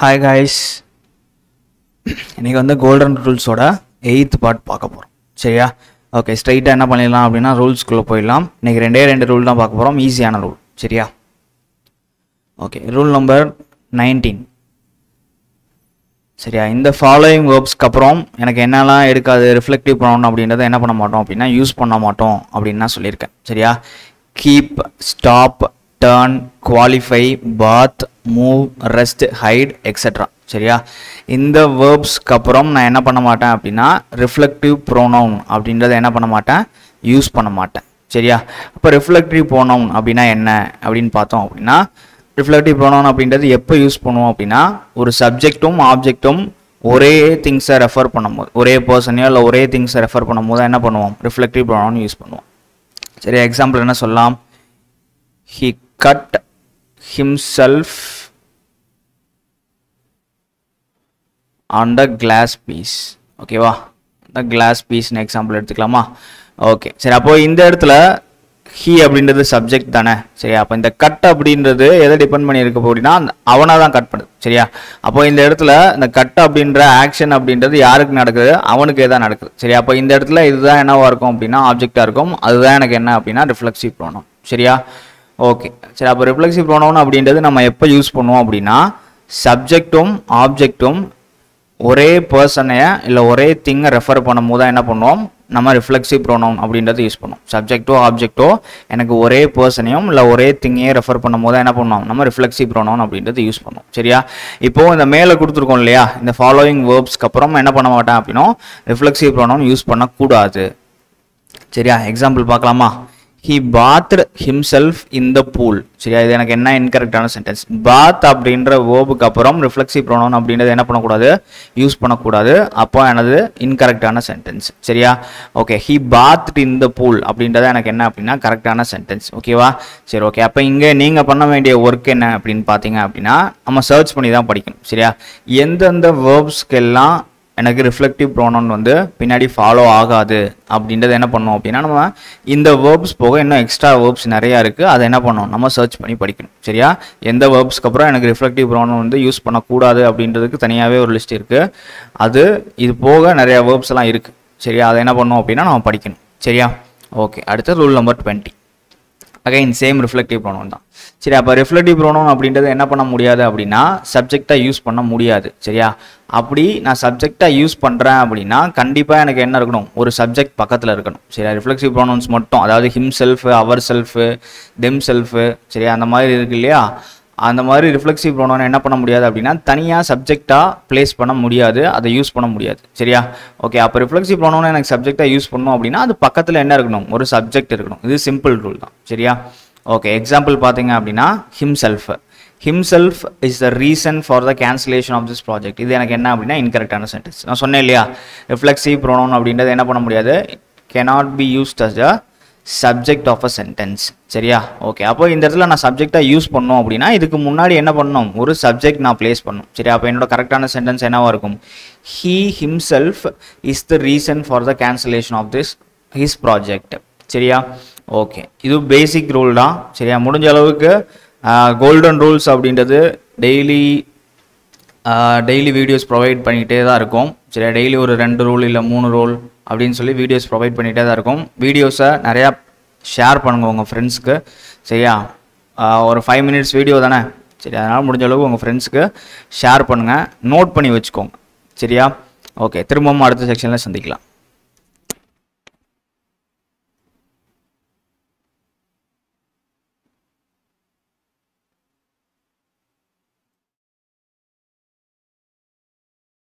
hi guys இன்றைக்கி வந்து golden ரூல்ஸோட eighth part பார்க்க போகிறோம் சரியா ஓகே ஸ்ட்ரைட்டாக என்ன பண்ணிடலாம் அப்படின்னா ரூல்ஸ்குள்ளே போயிடலாம் இன்றைக்கி ரெண்டே ரெண்டு ரூல் தான் பார்க்க போகிறோம் ஈஸியான ரூல் சரியா ஓகே ரூல் நம்பர் நைன்டீன் சரியா இந்த ஃபாலோயிங் வேர்ப்ஸ்க்கு அப்புறம் எனக்கு என்னெல்லாம் எடுக்காது ரிஃப்ளெக்டிவ் பண்ணணும் அப்படின்றத என்ன பண்ண மாட்டோம் அப்படின்னா யூஸ் பண்ண மாட்டோம் அப்படின்னு சொல்லியிருக்கேன் சரியா keep stop turn qualify bath move rest hide extra சரியா இந்த வேர்ப்ஸ்க்கு அப்புறம் நான் என்ன பண்ண மாட்டேன் அப்படின்னா ரிஃப்ளெக்டிவ் ப்ரோனவுன் அப்படின்றத என்ன பண்ண மாட்டேன் யூஸ் பண்ண மாட்டேன் சரியா இப்போ ரிஃப்ளெக்டிவ் ப்ரோனவுன் அப்படின்னா என்ன அப்படின்னு பார்த்தோம் அப்படின்னா ரிஃப்ளெக்டிவ் ப்ரோனவுன் அப்படின்றது எப்போ யூஸ் பண்ணுவோம் அப்படின்னா ஒரு சப்ஜெக்ட்டும் ஆப்ஜெக்ட்டும் ஒரே திங்ஸை ரெஃபர் பண்ணும்போது ஒரே பர்சனையோ இல்லை ஒரே திங்ஸை ரெஃபர் பண்ணும்போது என்ன பண்ணுவோம் ரிஃப்ளெக்டிவ் ப்ரோனவுன் யூஸ் பண்ணுவோம் சரியா எக்ஸாம்பிள் என்ன சொல்லலாம் he cut himself on the glass piece ஓகேவா இந்த கிளாஸ் பீஸ்னு எக்ஸாம்பிள் எடுத்துக்கலாமா ஓகே சரி அப்போ இந்த இடத்துல ஹி அப்படின்றது சப்ஜெக்ட் தானே சரியா அப்போ இந்த கட் அப்படின்றது எதை டிபெண்ட் பண்ணியிருக்கு அப்படின்னா அவனாக தான் கட் பண்ணுது சரியா அப்போ இந்த இடத்துல இந்த கட் அப்படின்ற ஆக்ஷன் அப்படின்றது யாருக்கு நடக்குது அவனுக்கு எதாவது நடக்குது சரி அப்போ இந்த இடத்துல இதுதான் என்னவாக இருக்கும் அப்படின்னா ஆப்ஜெக்டாக இருக்கும் அதுதான் எனக்கு என்ன அப்படின்னா ரிஃப்ளெக்சிவ் பண்ணணும் சரியா ஓகே சரி அப்போ ரிஃப்ளெக்சிவ் ப்ரோனவுன் அப்படின்றது நம்ம எப்போ யூஸ் பண்ணுவோம் அப்படின்னா சப்ஜெக்டும் ஆப்ஜெக்டும் ஒரே பர்சனைய இல்லை ஒரே திங்கை ரெஃபர் பண்ணும் தான் என்ன பண்ணுவோம் நம்ம ரிஃப்ளெக்சிவ் ப்ரோனவுன் அப்படின்றது யூஸ் பண்ணுவோம் சப்ஜெக்டோ ஆப்ஜெக்டோ எனக்கு ஒரே பர்சனையும் இல்லை ஒரே திங்கையும் ரெஃபர் பண்ணும் போது என்ன பண்ணுவோம் நம்ம ரிஃப்ளெக்சிவ் ப்ரோனவுன் அப்படின்றது யூஸ் பண்ணுவோம் சரியா இப்போது இந்த மேலே கொடுத்துருக்கோம் இல்லையா இந்த ஃபாலோயிங் வேர்ப்ஸ்க்கு அப்புறம் என்ன பண்ண மாட்டேன் அப்படின்னா ரிஃப்ளெக்சிவ் ப்ரோனவுன் யூஸ் பண்ணக்கூடாது சரியா எக்ஸாம்பிள் பார்க்கலாமா he bath himself in the pool சரியா இது எனக்கு என்ன இன்கரெக்டான சென்டென்ஸ் பாத் அப்படின்ற ஓபுக்கு அப்புறம் ரிஃப்ளெக்சிவ் ப்ரோனோன் அப்படின்றது என்ன பண்ணக்கூடாது யூஸ் பண்ணக்கூடாது அப்போ எனது இன்கரெக்டான சென்டென்ஸ் சரியா okay he bath in the pool அப்படின்றத எனக்கு என்ன அப்படின்னா கரெக்டான சென்டென்ஸ் ஓகேவா சரி ஓகே அப்போ இங்கே நீங்கள் பண்ண வேண்டிய ஒர்க் என்ன அப்படின்னு பார்த்தீங்க அப்படின்னா நம்ம சர்ச் பண்ணி தான் படிக்கணும் சரியா எந்தெந்த வேர்ப்ஸ்க்கெல்லாம் எனக்கு ரிஃப்ளெக்டிவ் ப்ரோனவுன் வந்து பின்னாடி ஃபாலோ ஆகாது அப்படின்றத என்ன பண்ணோம் அப்படின்னா நம்ம இந்த வேர்ப்ஸ் போக இன்னும் எக்ஸ்ட்ரா வேர்ப்ஸ் நிறையா இருக்குது அதை என்ன பண்ணணும் நம்ம சர்ச் பண்ணி படிக்கணும் சரியா எந்த வேர்ப்ஸ்க்கு அப்புறம் எனக்கு ரிஃப்ளெக்டிவ் ப்ரோனவுன் வந்து யூஸ் பண்ணக்கூடாது அப்படின்றதுக்கு தனியாகவே ஒரு லிஸ்ட் இருக்குது அது இது போக நிறையா எல்லாம் இருக்குது சரியா அதை என்ன பண்ணோம் அப்படின்னா நம்ம படிக்கணும் சரியா ஓகே அடுத்தது rule number twenty again same reflective pronoun தான் சரி அப்போ ரிஃப்ளெக்டிவ் ப்ரோனோன் அப்படின்றது என்ன பண்ண முடியாது அப்படின்னா சப்ஜெக்டாக யூஸ் பண்ண முடியாது சரியா அப்படி நான் சப்ஜெக்டாக யூஸ் பண்ணுறேன் அப்படின்னா கண்டிப்பாக எனக்கு என்ன இருக்கணும் ஒரு சப்ஜெக்ட் பக்கத்தில் இருக்கணும் சரியா ரிஃப்ளெக்சிவ் ப்ரோனோன்ஸ் மட்டும் அதாவது him self our self them self சரியா அந்த மாதிரி இருக்கு இல்லையா அந்த மாதிரி ரிஃப்ளெக்சிவ் ப்ரொனவுன் என்ன பண்ண முடியாது அப்படின்னா தனியாக சப்ஜெக்டாக ப்ளேஸ் பண்ண முடியாது அதை யூஸ் பண்ண முடியாது சரியா ஓகே அப்போ ரிஃப்ளெக்சிவ் ப்ரொனவுன் எனக்கு சப்ஜெக்டாக யூஸ் பண்ணணும் அப்படின்னா அது பக்கத்தில் என்ன இருக்கணும் ஒரு சப்ஜெக்ட் இருக்கணும் இது சிம்பிள் ரூல் தான் சரியா ஓகே எக்ஸாம்பிள் பார்த்தீங்க அப்படின்னா him self him self is the reason for the cancellation of this project இது எனக்கு என்ன அப்படின்னா இன்கரெக்டான சென்டென்ஸ் நான் சொன்னேன் இல்லையா ரிஃப்ளெக்சிவ் ப்ரொனவுன் அப்படின்றது என்ன பண்ண முடியாது cannot be used as a subject of a sentence சரியா ஓகே அப்போ இந்த இடத்துல நான் சப்ஜெக்டாக யூஸ் பண்ணோம் அப்படின்னா இதுக்கு முன்னாடி என்ன பண்ணோம் ஒரு சப்ஜெக்ட் நான் பிளேஸ் பண்ணும் சரி அப்போ என்னோட கரெக்டான சென்டென்ஸ் என்னவாக இருக்கும் he himself is the reason for the cancellation of this his project சரியா ஓகே இது பேசிக் ரூல் தான் சரியா முடிஞ்ச அளவுக்கு கோல்டன் ரூல்ஸ் அப்படின்றது டெய்லி டெய்லி வீடியோஸ் ப்ரொவைட் பண்ணிகிட்டே தான் இருக்கும் சரியா டெய்லி ஒரு ரெண்டு ரூல் இல்லை மூணு ரூல் அப்படின்னு சொல்லி வீடியோஸ் ப்ரொவைட் பண்ணிகிட்டே தான் இருக்கும் வீடியோஸை நிறையா ஷேர் பண்ணுங்கள் உங்கள் ஃப்ரெண்ட்ஸுக்கு சரியா ஒரு ஃபைவ் மினிட்ஸ் வீடியோ தானே சரி அதனால் முடிஞ்ச அளவுக்கு உங்கள் ஃப்ரெண்ட்ஸுக்கு ஷேர் பண்ணுங்கள் நோட் பண்ணி வச்சுக்கோங்க சரியா ஓகே திரும்பவும் அடுத்த செக்ஷனில் சந்திக்கலாம்